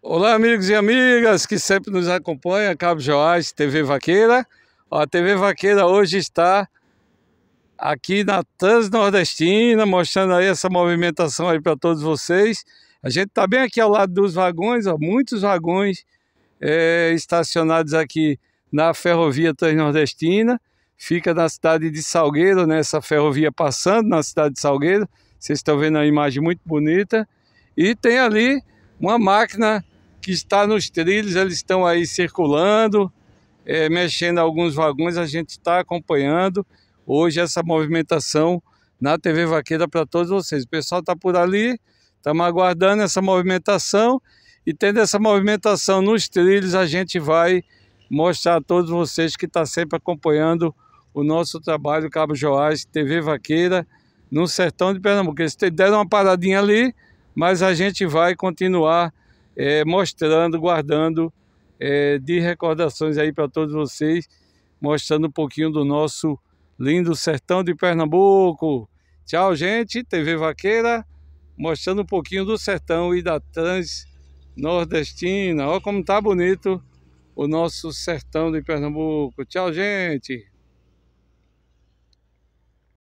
Olá, amigos e amigas que sempre nos acompanham, Cabo Joás, TV Vaqueira. Ó, a TV Vaqueira hoje está aqui na Transnordestina, mostrando aí essa movimentação aí para todos vocês. A gente está bem aqui ao lado dos vagões, ó, muitos vagões é, estacionados aqui na ferrovia Transnordestina. Fica na cidade de Salgueiro, nessa né, ferrovia passando na cidade de Salgueiro. Vocês estão vendo a imagem muito bonita. E tem ali uma máquina que está nos trilhos, eles estão aí circulando, é, mexendo alguns vagões, a gente está acompanhando hoje essa movimentação na TV Vaqueira para todos vocês. O pessoal está por ali, estamos aguardando essa movimentação e tendo essa movimentação nos trilhos, a gente vai mostrar a todos vocês que está sempre acompanhando o nosso trabalho Cabo Joás, TV Vaqueira, no sertão de Pernambuco. Eles deram uma paradinha ali, mas a gente vai continuar é, mostrando, guardando é, de recordações aí para todos vocês, mostrando um pouquinho do nosso lindo sertão de Pernambuco. Tchau, gente. TV Vaqueira, mostrando um pouquinho do sertão e da trans nordestina. Olha como tá bonito o nosso sertão de Pernambuco. Tchau, gente.